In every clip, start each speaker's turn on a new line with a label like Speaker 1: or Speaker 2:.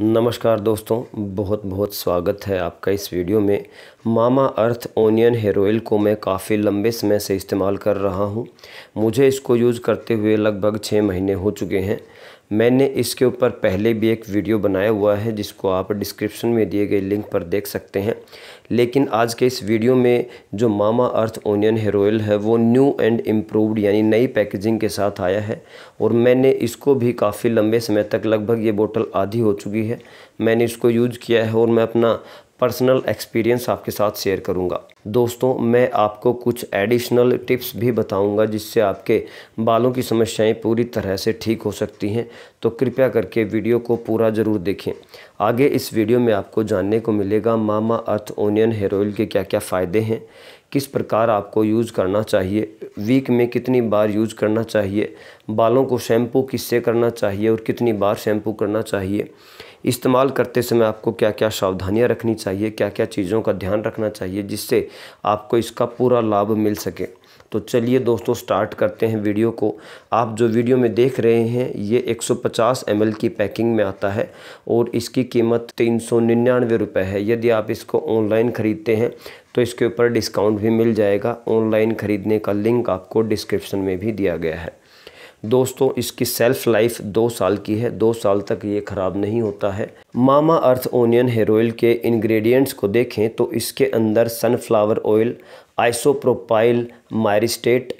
Speaker 1: नमस्कार दोस्तों बहुत बहुत स्वागत है आपका इस वीडियो में Mamaearth onion hair oil को मैं काफ़ी लंबे समय से इस्तेमाल कर रहा हूं मुझे इसको यूज़ करते हुए लगभग छः महीने हो चुके हैं मैंने इसके ऊपर पहले भी एक वीडियो बनाया हुआ है जिसको आप डिस्क्रिप्शन में दिए गए लिंक पर देख सकते हैं लेकिन आज के इस वीडियो में जो Mamaearth onion hair oil है वो न्यू एंड इम्प्रूवड यानी नई पैकेजिंग के साथ आया है और मैंने इसको भी काफ़ी लंबे समय तक लगभग ये बोतल आधी हो चुकी है मैंने इसको यूज किया है और मैं अपना पर्सनल एक्सपीरियंस आपके साथ शेयर करूंगा। दोस्तों मैं आपको कुछ एडिशनल टिप्स भी बताऊंगा जिससे आपके बालों की समस्याएं पूरी तरह से ठीक हो सकती हैं तो कृपया करके वीडियो को पूरा ज़रूर देखें आगे इस वीडियो में आपको जानने को मिलेगा Mamaearth onion hair oil के क्या क्या फ़ायदे हैं किस प्रकार आपको यूज़ करना चाहिए वीक में कितनी बार यूज़ करना चाहिए बालों को शैम्पू किससे करना चाहिए और कितनी बार शैम्पू करना चाहिए इस्तेमाल करते समय आपको क्या क्या सावधानियां रखनी चाहिए क्या क्या चीज़ों का ध्यान रखना चाहिए जिससे आपको इसका पूरा लाभ मिल सके तो चलिए दोस्तों स्टार्ट करते हैं वीडियो को आप जो वीडियो में देख रहे हैं ये 150 सौ की पैकिंग में आता है और इसकी कीमत तीन सौ रुपये है यदि आप इसको ऑनलाइन ख़रीदते हैं तो इसके ऊपर डिस्काउंट भी मिल जाएगा ऑनलाइन ख़रीदने का लिंक आपको डिस्क्रिप्शन में भी दिया गया है दोस्तों इसकी सेल्फ लाइफ दो साल की है दो साल तक ये ख़राब नहीं होता है Mamaearth onion hair oil के इंग्रेडिएंट्स को देखें तो इसके अंदर sunflower oil isopropyl myristate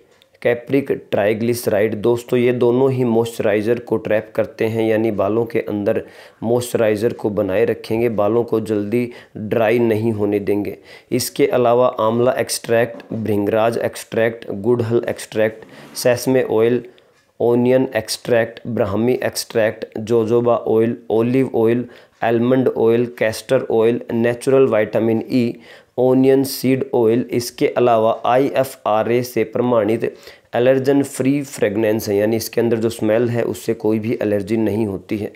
Speaker 1: capric triglyceride दोस्तों ये दोनों ही मॉइस्चराइज़र को ट्रैप करते हैं यानी बालों के अंदर मॉइस्चराइज़र को बनाए रखेंगे बालों को जल्दी ड्राई नहीं होने देंगे इसके अलावा आंवला एक्सट्रैक्ट भृंगराज एक्सट्रैक्ट गुड़हल extract sesame oil onion extract brahmi extract jojoba oil olive oil almond oil castor oil natural vitamin E onion seed oil इसके अलावा आई एफ आर ए से प्रमाणित एलर्जन फ्री फ्रेगनेंस है यानी इसके अंदर जो स्मेल है उससे कोई भी एलर्जी नहीं होती है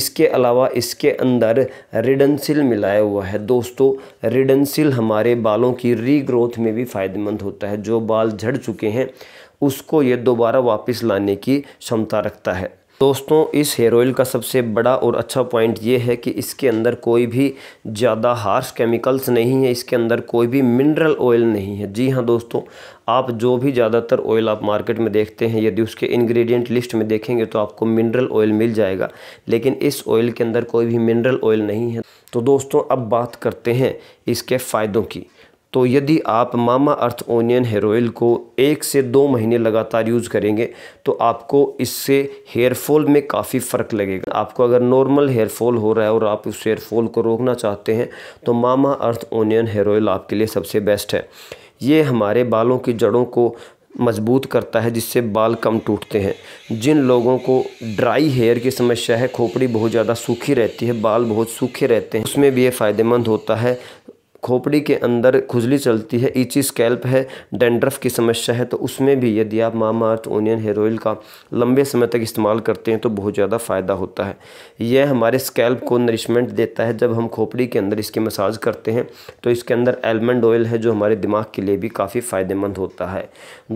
Speaker 1: इसके अलावा इसके अंदर रिडनसिल मिलाया हुआ है दोस्तों रिडनसिल हमारे बालों की रीग्रोथ में भी फ़ायदेमंद होता है जो बाल झड़ चुके हैं उसको ये दोबारा वापस लाने की क्षमता रखता है दोस्तों इस हेयर ऑयल का सबसे बड़ा और अच्छा पॉइंट ये है कि इसके अंदर कोई भी ज़्यादा हार्श केमिकल्स नहीं है इसके अंदर कोई भी मिनरल ऑयल नहीं है जी हाँ दोस्तों आप जो भी ज़्यादातर ऑयल आप मार्केट में देखते हैं यदि उसके इंग्रेडिएंट लिस्ट में देखेंगे तो आपको मिनरल ऑयल मिल जाएगा लेकिन इस ऑयल के अंदर कोई भी मिनरल ऑयल नहीं है तो दोस्तों अब बात करते हैं इसके फ़ायदों की तो यदि आप Mamaearth onion hair oil को एक से दो महीने लगातार यूज़ करेंगे तो आपको इससे हेयर फॉल में काफ़ी फ़र्क लगेगा आपको अगर नॉर्मल हेयर फॉल हो रहा है और आप उस हेयर फॉल को रोकना चाहते हैं तो Mamaearth onion hair oil आपके लिए सबसे बेस्ट है ये हमारे बालों की जड़ों को मजबूत करता है जिससे बाल कम टूटते हैं जिन लोगों को ड्राई हेयर की समस्या है खोपड़ी बहुत ज़्यादा सूखी रहती है बाल बहुत सूखे रहते हैं उसमें भी ये फ़ायदेमंद होता है खोपड़ी के अंदर खुजली चलती है ईची स्कैल्प है डेंड्रफ की समस्या है तो उसमें भी यदि आप Mamaearth onion hair oil का लंबे समय तक इस्तेमाल करते हैं तो बहुत ज़्यादा फ़ायदा होता है यह हमारे स्कैल्प को नरिशमेंट देता है जब हम खोपड़ी के अंदर इसकी मसाज करते हैं तो इसके अंदर एलमंड ऑयल है जो हमारे दिमाग के लिए भी काफ़ी फ़ायदेमंद होता है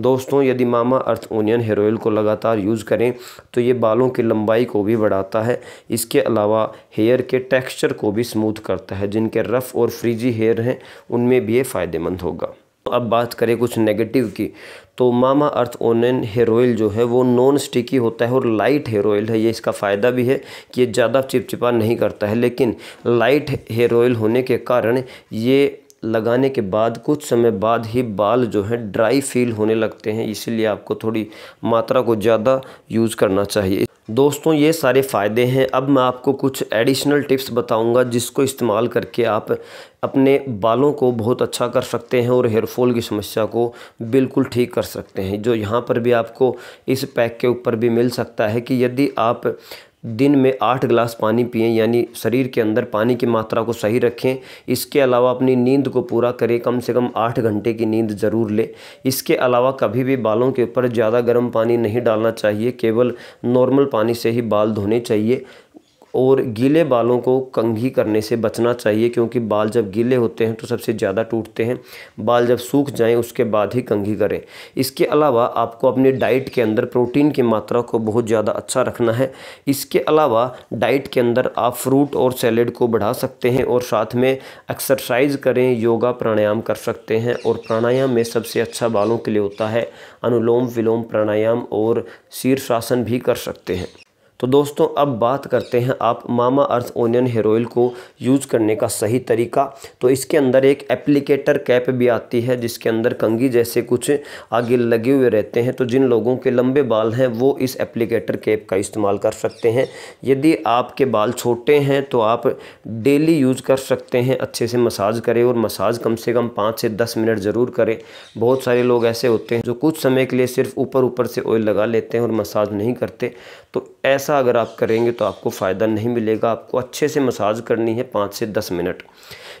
Speaker 1: दोस्तों यदि Mamaearth onion hair oil को लगातार यूज़ करें तो ये बालों की लंबाई को भी बढ़ाता है इसके अलावा हेयर के टेक्स्चर को भी स्मूथ करता है जिनके रफ़ और फ्रीजी हेयर लेयर हैं उनमें भी ये फ़ायदेमंद होगा अब बात करें कुछ नेगेटिव की तो Mamaearth onion hair oil जो है वो नॉन स्टिकी होता है और लाइट हेयर ऑयल है ये इसका फ़ायदा भी है कि ये ज़्यादा चिपचिपा नहीं करता है लेकिन लाइट हेयर ऑयल होने के कारण ये लगाने के बाद कुछ समय बाद ही बाल जो है ड्राई फील होने लगते हैं इसीलिए आपको थोड़ी मात्रा को ज़्यादा यूज़ करना चाहिए दोस्तों ये सारे फ़ायदे हैं अब मैं आपको कुछ एडिशनल टिप्स बताऊंगा जिसको इस्तेमाल करके आप अपने बालों को बहुत अच्छा कर सकते हैं और हेयरफॉल की समस्या को बिल्कुल ठीक कर सकते हैं जो यहाँ पर भी आपको इस पैक के ऊपर भी मिल सकता है कि यदि आप दिन में आठ गिलास पानी पिएं यानी शरीर के अंदर पानी की मात्रा को सही रखें इसके अलावा अपनी नींद को पूरा करें कम से कम आठ घंटे की नींद ज़रूर लें इसके अलावा कभी भी बालों के ऊपर ज़्यादा गर्म पानी नहीं डालना चाहिए केवल नॉर्मल पानी से ही बाल धोने चाहिए और गीले बालों को कंघी करने से बचना चाहिए क्योंकि बाल जब गीले होते हैं तो सबसे ज़्यादा टूटते हैं बाल जब सूख जाएं उसके बाद ही कंघी करें इसके अलावा आपको अपने डाइट के अंदर प्रोटीन की मात्रा को बहुत ज़्यादा अच्छा रखना है इसके अलावा डाइट के अंदर आप फ्रूट और सैलेड को बढ़ा सकते हैं और साथ में एक्सरसाइज करें योगा प्राणायाम कर सकते हैं और प्राणायाम में सबसे अच्छा बालों के लिए होता है अनुलोम विलोम प्राणायाम और शीर्षासन भी कर सकते हैं तो दोस्तों अब बात करते हैं आप Mamaearth onion hair oil को यूज़ करने का सही तरीका तो इसके अंदर एक एप्लीकेटर कैप भी आती है जिसके अंदर कंगी जैसे कुछ आगे लगे हुए रहते हैं तो जिन लोगों के लंबे बाल हैं वो इस एप्लीकेटर कैप का इस्तेमाल कर सकते हैं यदि आपके बाल छोटे हैं तो आप डेली यूज़ कर सकते हैं अच्छे से मसाज करें और मसाज कम से कम पाँच से दस मिनट ज़रूर करें बहुत सारे लोग ऐसे होते हैं जो कुछ समय के लिए सिर्फ ऊपर ऊपर से ऑयल लगा लेते हैं और मसाज नहीं करते तो ऐसा ऐसा अगर आप करेंगे तो आपको फ़ायदा नहीं मिलेगा आपको अच्छे से मसाज करनी है पाँच से दस मिनट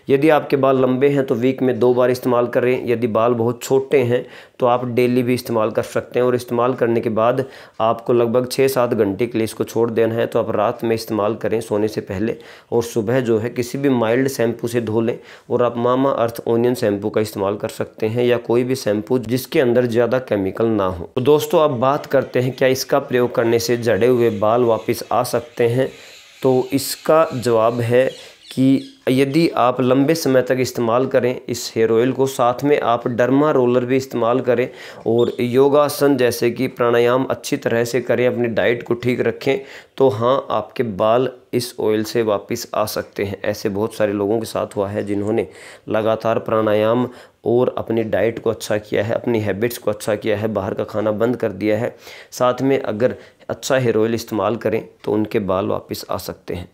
Speaker 1: यदि आपके बाल लंबे हैं तो वीक में दो बार इस्तेमाल करें यदि बाल बहुत छोटे हैं तो आप डेली भी इस्तेमाल कर सकते हैं और इस्तेमाल करने के बाद आपको लगभग छः सात घंटे के लिए इसको छोड़ देना है तो आप रात में इस्तेमाल करें सोने से पहले और सुबह जो है किसी भी माइल्ड शैम्पू से धो लें और आप मामा अर्थ ओनियन शैम्पू का इस्तेमाल कर सकते हैं या कोई भी शैम्पू जिसके अंदर ज़्यादा केमिकल ना हो तो दोस्तों आप बात करते हैं क्या इसका प्रयोग करने से जड़े हुए बाल वापस आ सकते हैं तो इसका जवाब है कि यदि आप लंबे समय तक इस्तेमाल करें इस हेयर ऑयल को साथ में आप डर्मा रोलर भी इस्तेमाल करें और योगासन जैसे कि प्राणायाम अच्छी तरह से करें अपनी डाइट को ठीक रखें तो हाँ आपके बाल इस ऑयल से वापस आ सकते हैं ऐसे बहुत सारे लोगों के साथ हुआ है जिन्होंने लगातार प्राणायाम और अपनी डाइट को अच्छा किया है अपनी हैबिट्स को अच्छा किया है बाहर का खाना बंद कर दिया है साथ में अगर अच्छा हेयर ऑयल इस्तेमाल करें तो उनके बाल वापस आ सकते हैं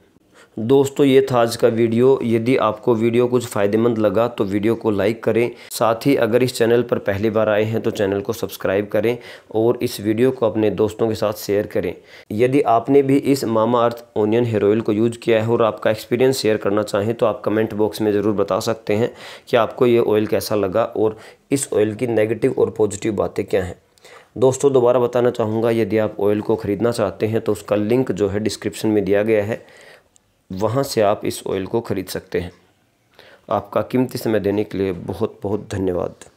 Speaker 1: दोस्तों ये था आज का वीडियो यदि आपको वीडियो कुछ फ़ायदेमंद लगा तो वीडियो को लाइक करें साथ ही अगर इस चैनल पर पहली बार आए हैं तो चैनल को सब्सक्राइब करें और इस वीडियो को अपने दोस्तों के साथ शेयर करें यदि आपने भी इस Mamaearth onion hair oil को यूज़ किया है और आपका एक्सपीरियंस शेयर करना चाहें तो आप कमेंट बॉक्स में ज़रूर बता सकते हैं कि आपको ये ऑयल कैसा लगा और इस ऑयल की नेगेटिव और पॉजिटिव बातें क्या हैं दोस्तों दोबारा बताना चाहूँगा यदि आप ऑयल को ख़रीदना चाहते हैं तो उसका लिंक जो है डिस्क्रिप्शन में दिया गया है वहाँ से आप इस ऑयल को ख़रीद सकते हैं आपका कीमती समय देने के लिए बहुत बहुत धन्यवाद